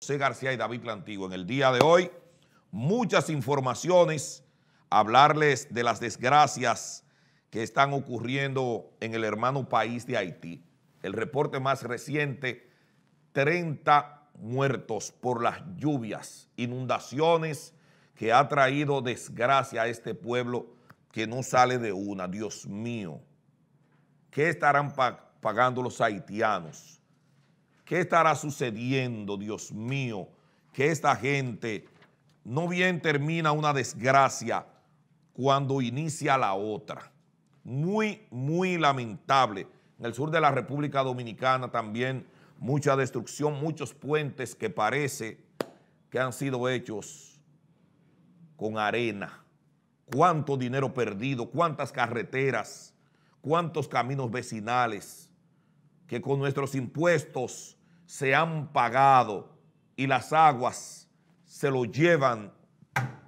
José García y David Plantigo. En el día de hoy, muchas informaciones, hablarles de las desgracias que están ocurriendo en el hermano país de Haití. El reporte más reciente, 30 muertos por las lluvias, inundaciones que ha traído desgracia a este pueblo que no sale de una. Dios mío, ¿qué estarán pagando los haitianos? ¿Qué estará sucediendo, Dios mío? Que esta gente no bien termina una desgracia cuando inicia la otra. Muy, muy lamentable. En el sur de la República Dominicana también mucha destrucción, muchos puentes que parece que han sido hechos con arena. Cuánto dinero perdido, cuántas carreteras, cuántos caminos vecinales que con nuestros impuestos se han pagado y las aguas se lo llevan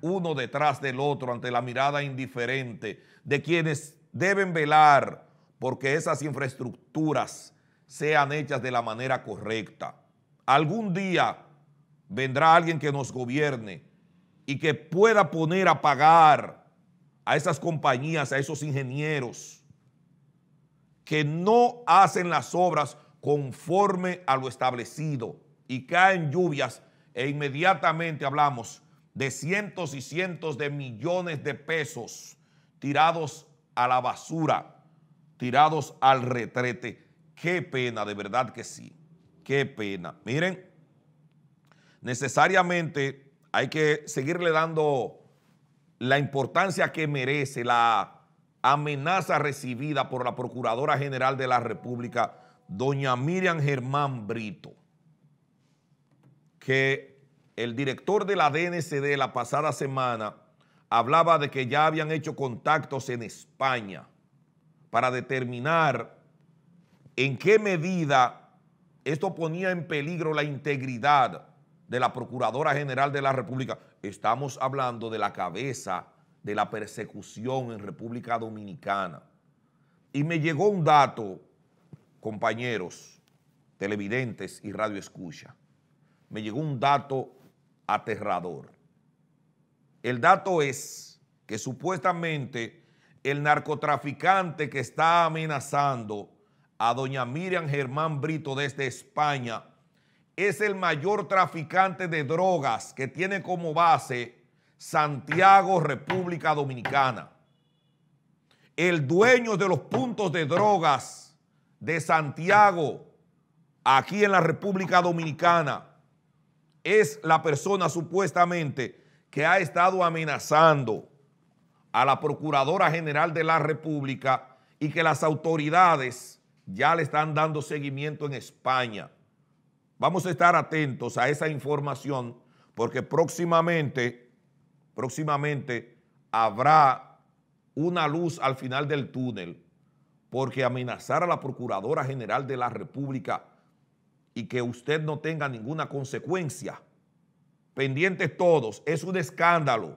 uno detrás del otro ante la mirada indiferente de quienes deben velar porque esas infraestructuras sean hechas de la manera correcta. Algún día vendrá alguien que nos gobierne y que pueda poner a pagar a esas compañías, a esos ingenieros, que no hacen las obras conforme a lo establecido y caen lluvias e inmediatamente hablamos de cientos y cientos de millones de pesos tirados a la basura, tirados al retrete. Qué pena, de verdad que sí. Qué pena. Miren, necesariamente hay que seguirle dando la importancia que merece, la amenaza recibida por la Procuradora General de la República, doña Miriam Germán Brito, que el director de la DNCD la pasada semana hablaba de que ya habían hecho contactos en España para determinar en qué medida esto ponía en peligro la integridad de la Procuradora General de la República. Estamos hablando de la cabeza de la persecución en República Dominicana. Y me llegó un dato, compañeros, televidentes y escucha me llegó un dato aterrador. El dato es que supuestamente el narcotraficante que está amenazando a doña Miriam Germán Brito desde España es el mayor traficante de drogas que tiene como base Santiago, República Dominicana. El dueño de los puntos de drogas de Santiago, aquí en la República Dominicana, es la persona supuestamente que ha estado amenazando a la Procuradora General de la República y que las autoridades ya le están dando seguimiento en España. Vamos a estar atentos a esa información porque próximamente próximamente habrá una luz al final del túnel, porque amenazar a la Procuradora General de la República y que usted no tenga ninguna consecuencia, pendientes todos, es un escándalo.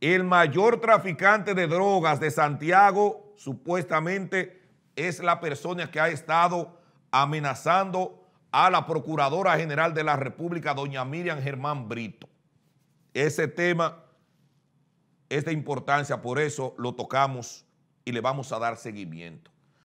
El mayor traficante de drogas de Santiago supuestamente es la persona que ha estado amenazando a la Procuradora General de la República, doña Miriam Germán Brito. Ese tema es de importancia, por eso lo tocamos y le vamos a dar seguimiento.